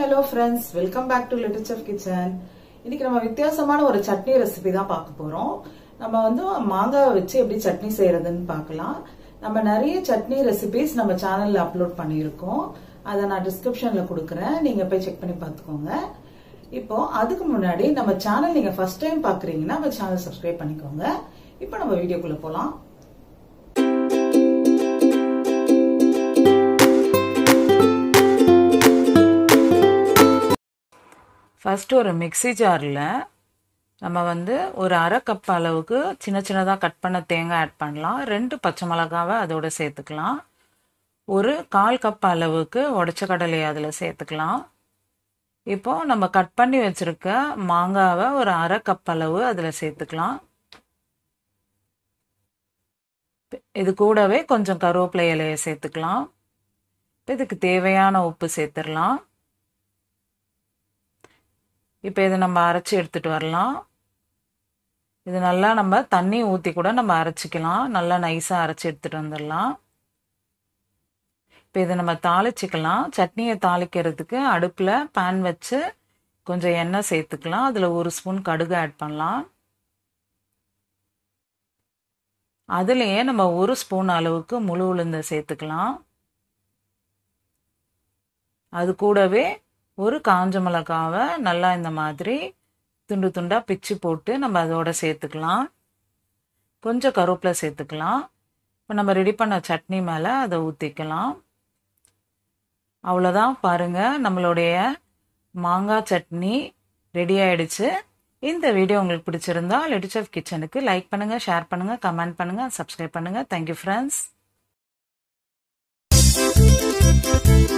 hello friends welcome back to லிட்டர் kitchen இன்னைக்கு நம்ம வித்தியாசமான ஒரு சட்னி ரெசிபி தான் பார்க்க போறோம் நம்ம வந்து மாங்காய் வச்சு எப்படி சட்னி செய்யறதுன்னு பார்க்கலாம் நம்ம நிறைய சட்னி ரெசிபிஸ் நம்ம சேனல்ல அப்லோட் பண்ணியிருக்கோம் அதை நான் டிஸ்கிரிப்ஷன்ல கொடுக்குறேன் நீங்க போய் செக் பண்ணி பார்த்துக்கோங்க இப்போ அதுக்கு முன்னாடி நம்ம சேனல் நீங்க ஃபர்ஸ்ட் டைம் பாக்குறீங்கன்னா நம்ம சேனல் சப்ஸ்கிரைப் பண்ணிக்கோங்க இப்போ நம்ம வீடியோக்குள்ள போலாம் ஃபஸ்ட்டு ஒரு மிக்சி ஜாரில் நம்ம வந்து ஒரு அரை கப் அளவுக்கு சின்ன சின்னதாக கட் பண்ண தேங்காய் ஆட் பண்ணலாம் ரெண்டு பச்சை மிளகாவை அதோடு சேர்த்துக்கலாம் ஒரு கால் கப் அளவுக்கு உடச்ச கடலை அதில் சேர்த்துக்கலாம் இப்போது நம்ம கட் பண்ணி வச்சுருக்க மாங்காவை ஒரு அரை கப் அளவு அதில் சேர்த்துக்கலாம் இது கூடவே கொஞ்சம் கருவேப்பிலை இலையை சேர்த்துக்கலாம் இதுக்கு தேவையான உப்பு சேர்த்துடலாம் இப்போ இதை நம்ம அரைச்சி எடுத்துகிட்டு வரலாம் இது நல்லா நம்ம தண்ணி ஊற்றி கூட நம்ம அரைச்சிக்கலாம் நல்லா நைஸாக அரைச்சி எடுத்துகிட்டு வந்துடலாம் இப்போ இதை நம்ம தாளிச்சிக்கலாம் சட்னியை தாளிக்கிறதுக்கு அடுப்பில் பேன் வச்சு கொஞ்சம் எண்ணெய் சேர்த்துக்கலாம் அதில் ஒரு ஸ்பூன் கடுகு ஆட் பண்ணலாம் அதுலேயே நம்ம ஒரு ஸ்பூன் அளவுக்கு முழு உளுந்தை சேர்த்துக்கலாம் அது கூடவே ஒரு காஞ்ச மிளகாவை நல்லா இந்த மாதிரி துண்டு துண்டாக பிச்சு போட்டு நம்ம அதோட சேர்த்துக்கலாம் கொஞ்சம் கருவேப்பில சேர்த்துக்கலாம் இப்போ நம்ம ரெடி பண்ண சட்னி மேலே அதை ஊற்றிக்கலாம் அவ்வளோதான் பாருங்கள் நம்மளுடைய மாங்காய் சட்னி ரெடி ஆயிடுச்சு இந்த வீடியோ உங்களுக்கு பிடிச்சிருந்தா லிட்டிச் ஆஃப் கிச்சனுக்கு லைக் பண்ணுங்கள் ஷேர் பண்ணுங்கள் கமெண்ட் பண்ணுங்கள் சப்ஸ்கிரைப் பண்ணுங்கள் தேங்க்யூ ஃப்ரெண்ட்ஸ்